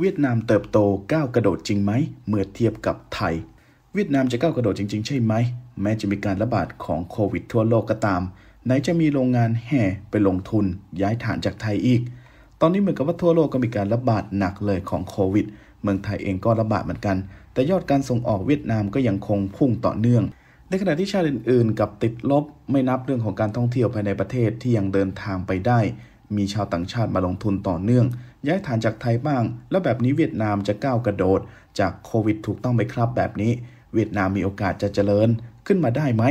เวียดนามเติบโตก้าวกระโดดจริงไหม เมื่อเทียบกับไทย เวียดนามจะก้าวกระโดดจริง ๆ ใช่ไหม แม้จะมีการระบาดของโควิด ทั่วโลกก็ตาม ไหนจะมีโรงงานแห่ไปลงทุนย้ายฐานจากไทยอีก ตอนนี้เหมือนกับว่าทั่วโลกก็มีการระบาดหนักเลยของโควิด เมืองไทยเองก็ระบาดเหมือนกัน แต่ยอดการส่งออกเวียดนามก็ยังคงพุ่งต่อเนื่อง ในขณะที่ชาติอื่น ๆกับติดลบ ไม่นับเรื่องของการท่องเที่ยวภายในประเทศที่ยังเดินทางไปได้ มีชาวต่างชาติมาลงทุนต่อเนื่องย้ายฐานจากไทยบ้าง แล้วแบบนี้เวียดนามจะก้าวกระโดดจากโควิดถูกต้องไหมครับ แบบนี้เวียดนามมีโอกาสจะเจริญขึ้นมาได้ไหม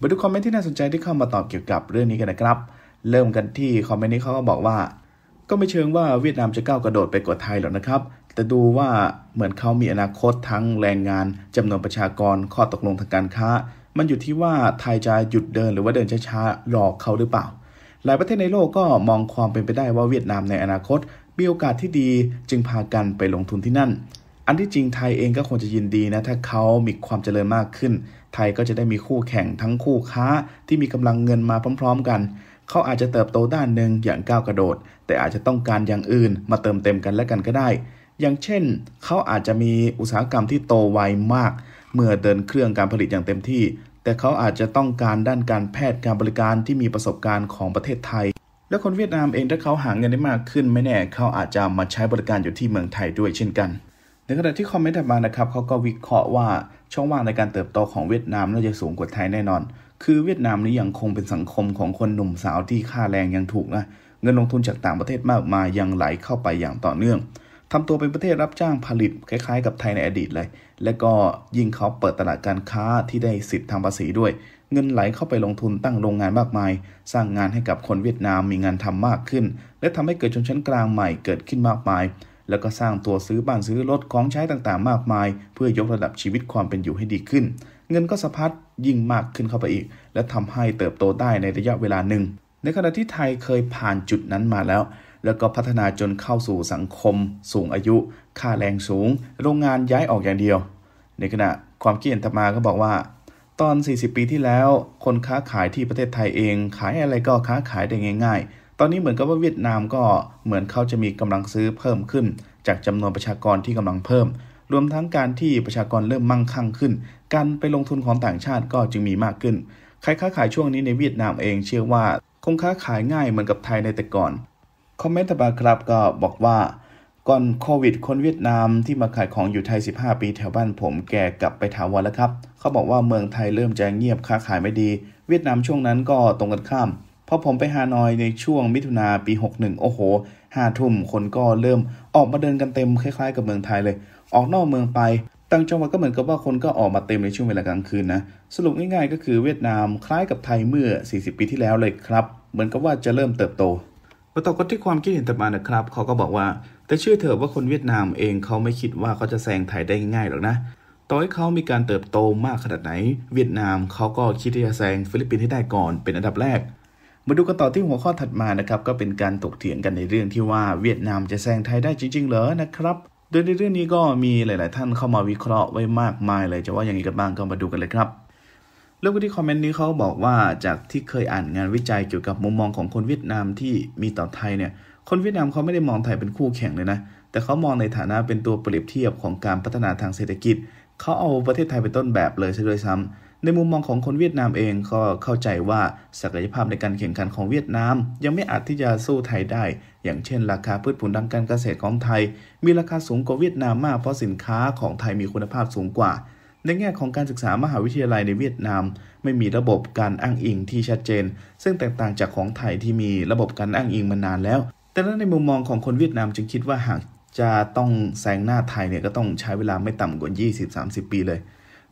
มาดูคอมเมนต์ที่น่าสนใจที่เข้ามาตอบเกี่ยวกับเรื่องนี้กันนะครับ เริ่มกันที่คอมเมนต์นี้เขาก็บอกว่า ก็ไม่เชิงว่าเวียดนามจะก้าวกระโดดไปกว่าไทยหรอกนะครับ แต่ดูว่าเหมือนเขามีอนาคตทั้งแรงงาน จำนวนประชากรข้อตกลงทางการค้ามันอยู่ที่ว่าไทยจะหยุดเดินหรือว่าเดินช้าๆหลอกเขาหรือเปล่าหลายประเทศในโลกก็มองความเป็นไปได้ว่าเวียดนามในอนาคต มีโอกาสที่ดีจึงพากันไปลงทุนที่นั่น อันที่จริงไทยเองก็ควรจะยินดีนะ ถ้าเขามีความเจริญมากขึ้น ไทยก็จะได้มีคู่แข่งทั้งคู่ค้าที่มีกำลังเงินมาพร้อมๆกัน เขาอาจจะเติบโตด้านหนึ่งอย่างก้าวกระโดด แต่อาจจะต้องการอย่างอื่นมาเติมเต็มกันและกันก็ได้ อย่างเช่นเขาอาจจะมีอุตสาหกรรมที่โตไวมาก เมื่อเดินเครื่องการผลิตอย่างเต็มที่แต่เขาอาจจะต้องการด้านการแพทย์การบริการที่มีประสบการณ์ของประเทศไทย และคนเวียดนามเอง ถ้าเขาหาเงินได้มากขึ้นไม่แน่เขาอาจจะมาใช้บริการอยู่ที่เมืองไทยด้วยเช่นกัน ในขณะที่คอมเมนต์มานะครับเขาก็วิเคราะห์ว่าช่องว่างในการเติบโตของเวียดนามน่าจะสูงกว่าไทยแน่นอน คือเวียดนามนี้ยังคงเป็นสังคมของคนหนุ่มสาวที่ค่าแรงยังถูกนะเงินลงทุนจากต่างประเทศมากมายยังไหลเข้าไปอย่างต่อเนื่องทำตัวเป็นประเทศรับจ้างผลิตคล้ายๆ กับไทยในอดีตเลย และก็ยิ่งเขาเปิดตลาดการค้าที่ได้สิทธิทางภาษีด้วย เงินไหลเข้าไปลงทุนตั้งโรงงานมากมาย สร้างงานให้กับคนเวียดนามมีงานทำมากขึ้น และทำให้เกิดชนชั้นกลางใหม่เกิดขึ้นมากมาย แล้วก็สร้างตัวซื้อบ้านซื้อรถของใช้ต่างๆ มากมาย เพื่อยกระดับชีวิตความเป็นอยู่ให้ดีขึ้น เงินก็สะพัดยิ่งมากขึ้นเข้าไปอีก และทำให้เติบโตได้ในระยะเวลาหนึ่ง ในขณะที่ไทยเคยผ่านจุดนั้นมาแล้วแล้วก็พัฒนาจนเข้าสู่สังคมสูงอายุ ค่าแรงสูง โรงงานย้ายออกอย่างเดียว ในขณะความคิดเห็นต่ดมาก็บอกว่า ตอน 40 ปีที่แล้ว คนค้าขายที่ประเทศไทยเอง ขายอะไรก็ค้าขายได้ง่าย ๆ ตอนนี้เหมือนกับว่าเวียดนามก็เหมือนเขาจะมีกำลังซื้อเพิ่มขึ้น จากจำนวนประชากรที่กำลังเพิ่ม รวมทั้งการที่ประชากรเริ่มมั่งคั่งขึ้น การไปลงทุนของต่างชาติก็จึงมีมากขึ้น ใครค้าขายช่วงนี้ในเวียดนามเองเชื่อว่า คงค้าขายง่ายเหมือนกับไทยในแต่ก่อนคอมเมนต์ต่อไปครับก็บอกว่า ก่อนโควิด คนเวียดนามที่มาขายของอยู่ไทย 15 ปีแถวบ้านผมแก่กลับไปถาวรแล้วครับเขาบอกว่าเมืองไทยเริ่มจะเงียบค้าขายไม่ดี เวียดนามช่วงนั้นก็ตรงกันข้ามพอผมไปฮานอยในช่วงมิถุนาปี 61 โอ้โหห้าทุ่มคนก็เริ่มออกมาเดินกันเต็มคล้ายๆ กับเมืองไทยเลย ออกนอกเมืองไป ต่างจังหวัดก็เหมือนกับว่าคนก็ออกมาเต็มในช่วงเวลากลางคืนนะสรุปง่ายๆก็คือเวียดนามคล้ายกับไทยเมื่อ 40 ปีที่แล้วเลยครับเหมือนกับว่าจะเริ่มเติบโตมาต่อกันที่ความคิดเห็นต่อมานะครับ เขาก็บอกว่าแต่เชื่อเถอะว่าคนเวียดนามเองเขาไม่คิดว่าเขาจะแซงไทยได้ง่ายหรอกนะต่อให้เขามีการเติบโตมากขนาดไหน เวียดนามเขาก็คิดที่จะแซงฟิลิปปินส์ให้ได้ก่อนเป็นอันดับแรก มาดูกันต่อที่หัวข้อถัดมานะครับก็เป็นการตกเถียงกันในเรื่องที่ว่าเวียดนามจะแซงไทยได้จริงๆ เหรอนะครับ โดยในเรื่องนี้ก็มีหลาย ๆ ท่านเข้ามาวิเคราะห์ไว้มากมายเลยจะว่าอย่างไรกันบ้างก็มาดูกันเลยครับเริ่มกันที่คอมเมนต์นี้เขาบอกว่าจากที่เคยอ่านงานวิจัยเกี่ยวกับมุมมองของคนเวียดนามที่มีต่อไทยเนี่ย คนเวียดนามเขาไม่ได้มองไทยเป็นคู่แข่งเลยนะ แต่เขามองในฐานะเป็นตัวเปรียบเทียบของการพัฒนาทางเศรษฐกิจ เขาเอาประเทศไทยเป็นต้นแบบเลยซะด้วยซ้ำ ในมุมมองของคนเวียดนามเองก็เข้าใจว่าศักยภาพในการแข่งขันของเวียดนามยังไม่อาจที่จะสู้ไทยได้ อย่างเช่น ราคาพืชผลทางการเกษตรของไทย มีราคาสูงกว่าเวียดนามมากเพราะสินค้าของไทยมีคุณภาพสูงกว่าในแง่ของการศึกษามหาวิทยาลัยในเวียดนามไม่มีระบบการอ้างอิงที่ชัดเจน ซึ่งแตกต่างจากของไทยที่มีระบบการอ้างอิงมานานแล้ว แต่ในมุมมองของคนเวียดนามจึงคิดว่าหากจะต้องแซงหน้าไทยเนี่ยก็ต้องใช้เวลาไม่ต่ำกว่า 20-30 ปีเลย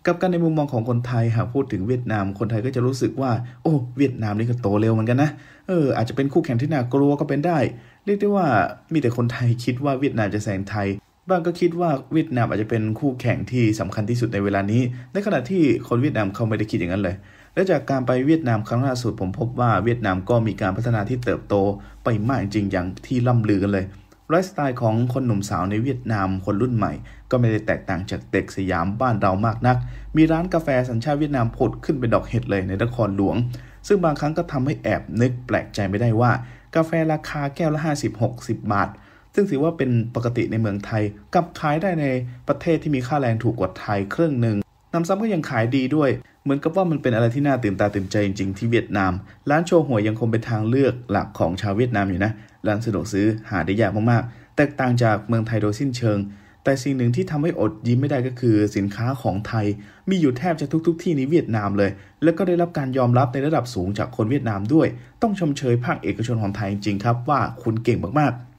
กับการในมุมมองของคนไทยหากพูดถึงเวียดนาม คนไทยก็จะรู้สึกว่า โอ้เวียดนามนี่ก็โตเร็วเหมือนกันนะ เอออาจจะเป็นคู่แข่งที่น่ากลัวก็เป็นได้เรียกได้ว่ามีแต่คนไทยคิดว่าเวียดนามจะแซงไทยบางก็คิดว่าเวียดนามอาจจะเป็นคู่แข่งที่สำคัญที่สุดในเวลานี้ ในขณะที่คนเวียดนามเขาไม่ได้คิดอย่างนั้นเลย และจากการไปเวียดนามครั้งล่าสุดผมพบว่าเวียดนามก็มีการพัฒนาที่เติบโต ไปมากจริงอย่างที่ล่ำลือกันเลยไลฟ์สไตล์ของคนหนุ่มสาวในเวียดนามคนรุ่นใหม่ ก็ไม่ได้แตกต่างจากเด็กสยามบ้านเรามากนัก มีร้านกาแฟสัญชาติเวียดนามผดขึ้นเป็นดอกเห็ดเลยในนครหลวง ซึ่งบางครั้งก็ทำให้แอบนึกแปลกใจไม่ได้ว่า กาแฟราคาแก้วละ 50-60 บาทซึ่งถือว่าเป็นปกติในเมืองไทยกับขายได้ในประเทศที่มีค่าแรงถูกกว่าไทยเครื่องหนึ่งน้ำซ้ำก็ยังขายดีด้วย เหมือนกับว่ามันเป็นอะไรที่น่าตื่นตาตื่นใจจริงๆที่เวียดนาม ร้านโชว์หวยยังคงเป็นทางเลือกหลักของชาวเวียดนามอยู่นะ ร้านสะดวกซื้อหาได้ยากมากๆแตกต่างจากเมืองไทยโดยสิ้นเชิง แต่สิ่งหนึ่งที่ทำให้อดยิ้มไม่ได้ก็คือ สินค้าของไทยมีอยู่แทบจะทุก ๆที่ในเวียดนามเลย แล้วก็ได้รับการยอมรับในระดับสูงจากคนเวียดนามด้วย ต้องชมเชยภาคเอกชนของไทยจริงๆครับ ว่าคุณเก่งมากๆ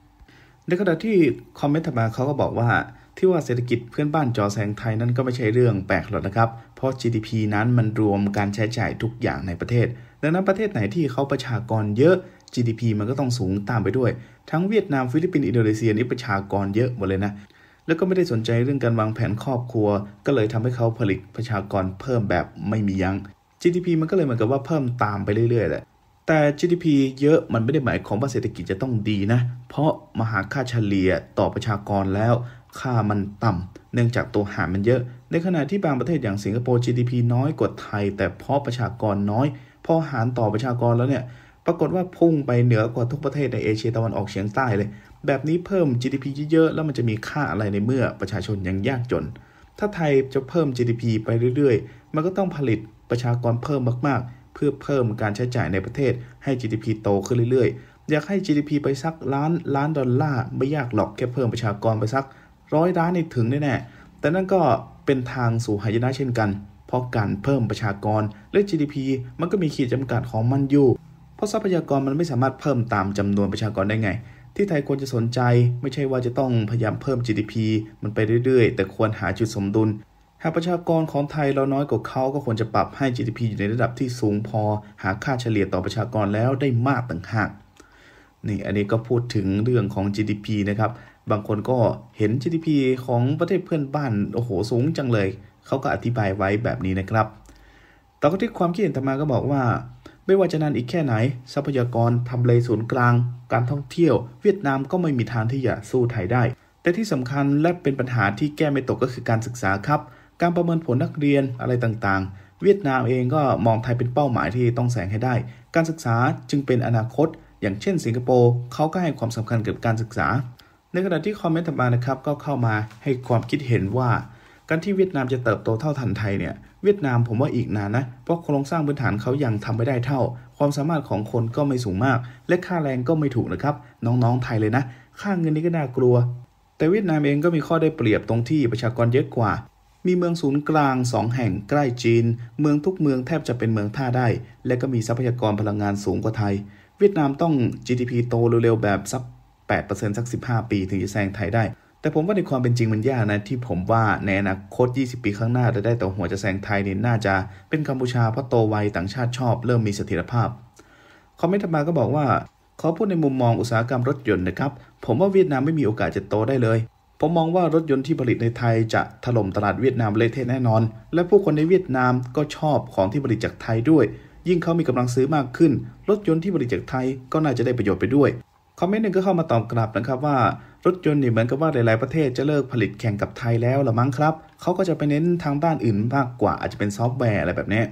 ในขณะที่คอมเมนต์ถัดมาเขาก็บอกว่าที่ว่าเศรษฐกิจเพื่อนบ้านจอแสงไทยนั้นก็ไม่ใช่เรื่องแปลกหรอกนะครับ เพราะ GDP นั้นมันรวมการใช้จ่ายทุกอย่างในประเทศ ดังนั้นประเทศไหนที่เขาประชากรเยอะ GDP มันก็ต้องสูงตามไปด้วย ทั้งเวียดนามฟิลิปปินส์อินโดนีเซียนี่ประชากรเยอะหมดเลยนะ แล้วก็ไม่ได้สนใจเรื่องการวางแผนครอบครัว ก็เลยทำให้เขาผลิตประชากรเพิ่มแบบไม่มียัง้ง GDP มันก็เลยเหมือนกับว่าเพิ่มตามไปเรื่อยๆแหละแต่ GDP เยอะมันไม่ได้หมายความว่าเศรษฐกิจจะต้องดีนะ เพราะมหาค่าเฉลี่ยต่อประชากรแล้ว ค่ามันต่ำเนื่องจากตัวหารมันเยอะ ในขณะที่บางประเทศอย่างสิงคโปร์ GDP น้อยกว่าไทย แต่เพราะประชากรน้อยพอหารต่อประชากรแล้วเนี่ยปรากฏว่าพุ่งไปเหนือกว่าทุกประเทศในเอเชียตะวันออกเฉียงใต้เลย แบบนี้เพิ่ม GDP เยอะๆแล้วมันจะมีค่าอะไรในเมื่อประชาชนยังยากจน ถ้าไทยจะเพิ่ม GDP ไปเรื่อยๆ มันก็ต้องผลิตประชากรเพิ่มมากๆพื่อเพิ่มการใช้จ่ายในประเทศให้ GDP โตขึ้นเรื่อยๆ อยากให้ GDP ไปสักล้านล้านดอลลาร์ไม่ยากหรอกแค่เพิ่มประชากรไปสัก ร้อยล้านในถึงแน่แต่นั่นก็เป็นทางสู่หายนะเช่นกัน เพราะการเพิ่มประชากรและ GDP มันก็มีขีดจำกัดของมันอยู่ เพราะทรัพยากรมันไม่สามารถเพิ่มตามจำนวนประชากรได้ไง ที่ไทยควรจะสนใจไม่ใช่ว่าจะต้องพยายามเพิ่ม GDP มันไปเรื่อยๆ แต่ควรหาจุดสมดุลหากประชากรของไทยเราน้อยกว่าเขาก็ควรจะปรับให้ GDP อยู่ในระดับที่สูงพอ หาค่าเฉลี่ยต่อประชากรแล้วได้มากต่างหากนี่อันนี้ก็พูดถึงเรื่องของ GDP นะครับบางคนก็เห็น GDP ของประเทศเพื่อนบ้านโอ้โหสูงจังเลย เขาก็อธิบายไว้แบบนี้นะครับ ต่อก็ที่ความคิดเห็นต่อมาก็บอกว่า ไม่ว่าจะนานอีกแค่ไหน ทรัพยากรทำเลศูนย์กลาง การท่องเที่ยว เวียดนามก็ไม่มีทางที่จะสู้ไทยได้ แต่ที่สำคัญและเป็นปัญหาที่แก้ไม่ตกก็คือการศึกษาครับการประเมินผลนักเรียนอะไรต่างๆ เวียดนามเองก็มองไทยเป็นเป้าหมายที่ต้องแสงให้ได้ การศึกษาจึงเป็นอนาคต อย่างเช่นสิงคโปร์ เขาก็ให้ความสำคัญกับการศึกษา ในขณะที่คอมเมนต์ต่อมานะครับ ก็เข้ามาให้ความคิดเห็นว่า การที่เวียดนามจะเติบโตเท่าทันไทยเนี่ย เวียดนามผมว่าอีกนานนะ เพราะโครงสร้างพื้นฐานเขายังทำไม่ได้เท่า ความสามารถของคนก็ไม่สูงมาก และค่าแรงก็ไม่ถูกนะครับ น้องๆไทยเลยนะ ค่าเงินนี่ก็น่ากลัว แต่เวียดนามเองก็มีข้อได้เปรียบตรงที่ประชากรเยอะกว่ามีเมืองศูนย์กลางสองแห่งใกล้จีน เมืองทุกเมืองแทบจะเป็นเมืองท่าได้ และก็มีทรัพยากรพลังงานสูงกว่าไทย เวียดนามต้อง GDP โตเร็วๆแบบสัก8%สัก 15 ปีถึงจะแซงไทยได้ แต่ผมว่าในความเป็นจริงมันยากนะที่ผมว่าในอนาคต 20 ปีข้างหน้าจะได้แต่หัวจะแซงไทยเนี่ยน่าจะเป็นกัมพูชาเพราะโตไวต่างชาติชอบเริ่มมีเสถียรภาพคอมเมนต์ธมาก็บอกว่า ขอพูดในมุมมองอุตสาหกรรมรถยนต์นะครับผมว่าเวียดนามไม่มีโอกาสจะโตได้เลยผมมองว่ารถยนต์ที่ผลิตในไทยจะถล่มตลาดเวียดนามเละเทะแน่นอน และผู้คนในเวียดนามก็ชอบของที่ผลิตจากไทยด้วย ยิ่งเขามีกำลังซื้อมากขึ้น รถยนต์ที่ผลิตจากไทยก็น่าจะได้ประโยชน์ไปด้วย คอมเมนต์หนึ่งก็เข้ามาตอบกลับนะครับว่า รถยนต์เนี่ยเหมือนกับว่าหลายๆประเทศจะเลิกผลิตแข่งกับไทยแล้วละมั้งครับ เขาก็จะไปเน้นทางด้านอื่นมากกว่าอาจจะเป็นซอฟต์แวร์อะไรแบบนี้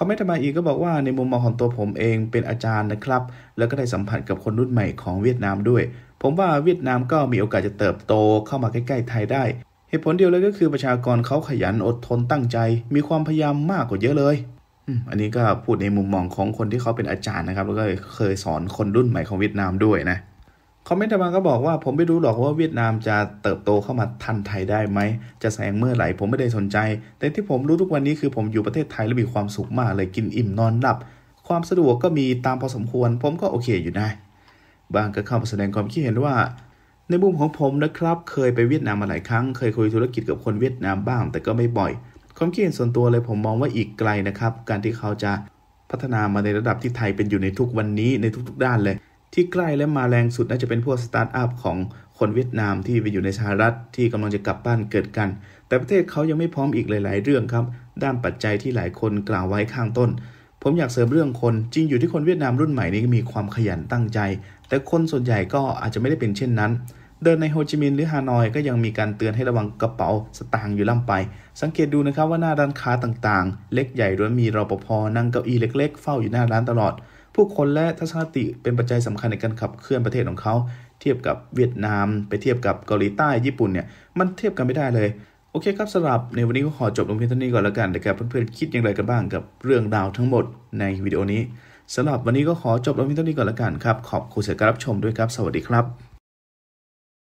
าไม่มำไมาอีกก็บอกว่าในมุมมองของตัวผมเองเป็นอาจารย์นะครับ แล้วก็ได้สัมผัสกับคนรุ่นใหม่ของเวียดนามด้วย ผมว่าเวียดนามก็มีโอกาสจะเติบโตเข้ามาใกล้ ๆ ไทยได้ เหตุผลเดียวเลยก็คือประชากรเขาขยันอดทนตั้งใจมีความพยายามมากกว่าเยอะเลยอันนี้ก็พูดในมุมมองของคนที่เขาเป็นอาจารย์นะครับ แล้วก็เคยสอนคนรุ่นใหม่ของเวียดนามด้วยนะคอมเมนต์ทางก็บอกว่าผมไม่รู้หรอกว่าเวียดนามจะเติบโตเข้ามาทันไทยได้ไหมจะแสงเมื่อไหร่ผมไม่ได้สนใจ แต่ที่ผมรู้ทุกวันนี้คือผมอยู่ประเทศไทยแล้วมีความสุขมากเลยกินอิ่มนอนหลับ ความสะดวกก็มีตามพอสมควร ผมก็โอเคอยู่ได้ บางก็เข้ามาแสดงความคิดเห็นว่าในมุมของผมนะครับเคยไปเวียดนามมาหลายครั้ง เคยคุยธุรกิจกับคนเวียดนามบ้าง แต่ก็ไม่บ่อย ความคิดเห็นส่วนตัวเลยผมมองว่าอีกไกลนะครับการที่เขาจะพัฒนามาในระดับที่ไทยเป็นอยู่ในทุกวันนี้ในทุกๆด้านเลยที่ใกล้และมาแรงสุด น่าจะเป็นพวกสตาร์ทอัพของคนเวียดนามที่ไปอยู่ในสหรัฐที่กำลังจะกลับบ้านเกิดกัน แต่ประเทศเขายังไม่พร้อมอีกหลาย ๆ เรื่องครับด้านปัจจัยที่หลายคนกล่าวไว้ข้างต้นผมอยากเสริมเรื่องคน จริงอยู่ที่คนเวียดนามรุ่นใหม่นี้มีความขยันตั้งใจ แต่คนส่วนใหญ่ก็อาจจะไม่ได้เป็นเช่นนั้น เดินในโฮจิมินห์หรือฮานอยก็ยังมีการเตือนให้ระวังกระเป๋า สตางค์อยู่ล่ำไป สังเกตดูนะครับว่าหน้าร้านค้าต่างๆ เล็กใหญ่ล้วนมีรปภนั่งเก้าอี้เล็ก ๆ เฝ้าอยู่หน้าร้านตลอดผู้คนและทัศนคติเป็นปัจจัยสำคัญในการขับเคลื่อนประเทศของเขา เทียบกับเวียดนาม ไปเทียบกับเกาหลีใต้ญี่ปุ่นเนี่ย มันเทียบกันไม่ได้เลยโอเคครับสำหรับในวันนี้ก็ขอจบลงเพียงเท่านี้ก่อนแล้วกันนะครับเพื่อนๆคิดอย่างไรกันบ้างกับเรื่องราวทั้งหมดในวิดีโอนี้สำหรับวันนี้ก็ขอจบลงเพียงเท่านี้ก่อนแล้วกันครับขอบคุณสำหรับรับชมด้วยครับสวัสดีครับ